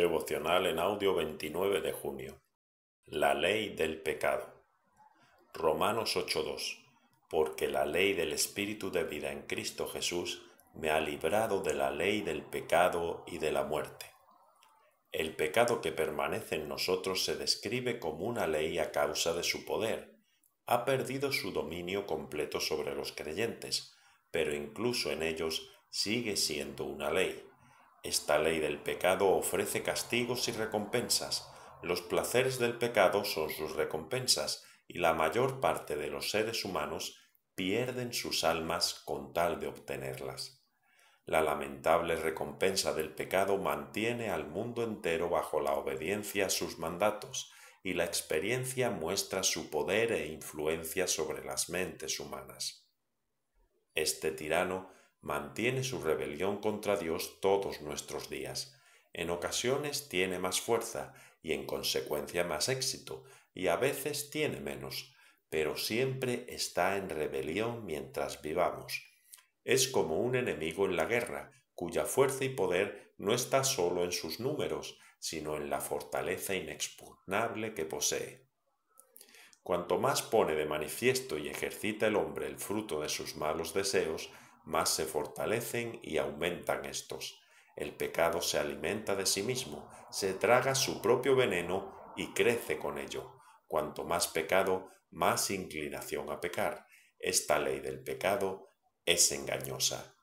Devocional en audio 29 de junio. La ley del pecado. Romanos 8.2. Porque la ley del Espíritu de vida en Cristo Jesús me ha librado de la ley del pecado y de la muerte. El pecado que permanece en nosotros se describe como una ley a causa de su poder. Ha perdido su dominio completo sobre los creyentes, pero incluso en ellos sigue siendo una ley. Esta ley del pecado ofrece castigos y recompensas. Los placeres del pecado son sus recompensas y la mayor parte de los seres humanos pierden sus almas con tal de obtenerlas. La lamentable recompensa del pecado mantiene al mundo entero bajo la obediencia a sus mandatos y la experiencia muestra su poder e influencia sobre las mentes humanas. Este tirano mantiene su rebelión contra Dios todos nuestros días. En ocasiones tiene más fuerza y en consecuencia más éxito, y a veces tiene menos, pero siempre está en rebelión mientras vivamos. Es como un enemigo en la guerra, cuya fuerza y poder no está solo en sus números, sino en la fortaleza inexpugnable que posee. Cuanto más pone de manifiesto y ejercita el hombre el fruto de sus malos deseos, más se fortalecen y aumentan estos. El pecado se alimenta de sí mismo, se traga su propio veneno y crece con ello. Cuanto más pecado, más inclinación a pecar. Esta ley del pecado es engañosa.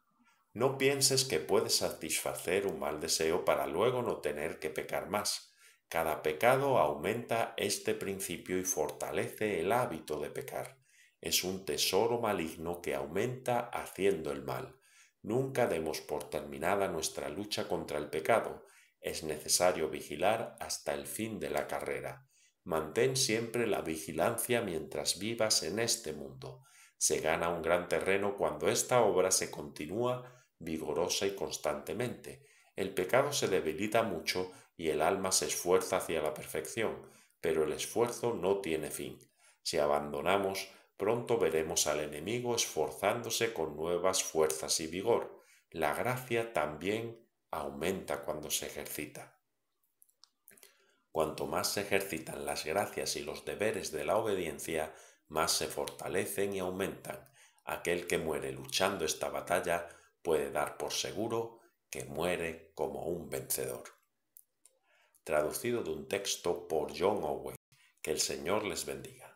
No pienses que puedes satisfacer un mal deseo para luego no tener que pecar más. Cada pecado aumenta este principio y fortalece el hábito de pecar es un tesoro maligno que aumenta haciendo el mal. Nunca demos por terminada nuestra lucha contra el pecado. Es necesario vigilar hasta el fin de la carrera. Mantén siempre la vigilancia mientras vivas en este mundo. Se gana un gran terreno cuando esta obra se continúa vigorosa y constantemente. El pecado se debilita mucho y el alma se esfuerza hacia la perfección, pero el esfuerzo no tiene fin. Si abandonamos Pronto veremos al enemigo esforzándose con nuevas fuerzas y vigor. La gracia también aumenta cuando se ejercita. Cuanto más se ejercitan las gracias y los deberes de la obediencia, más se fortalecen y aumentan. Aquel que muere luchando esta batalla puede dar por seguro que muere como un vencedor. Traducido de un texto por John Owen. Que el Señor les bendiga.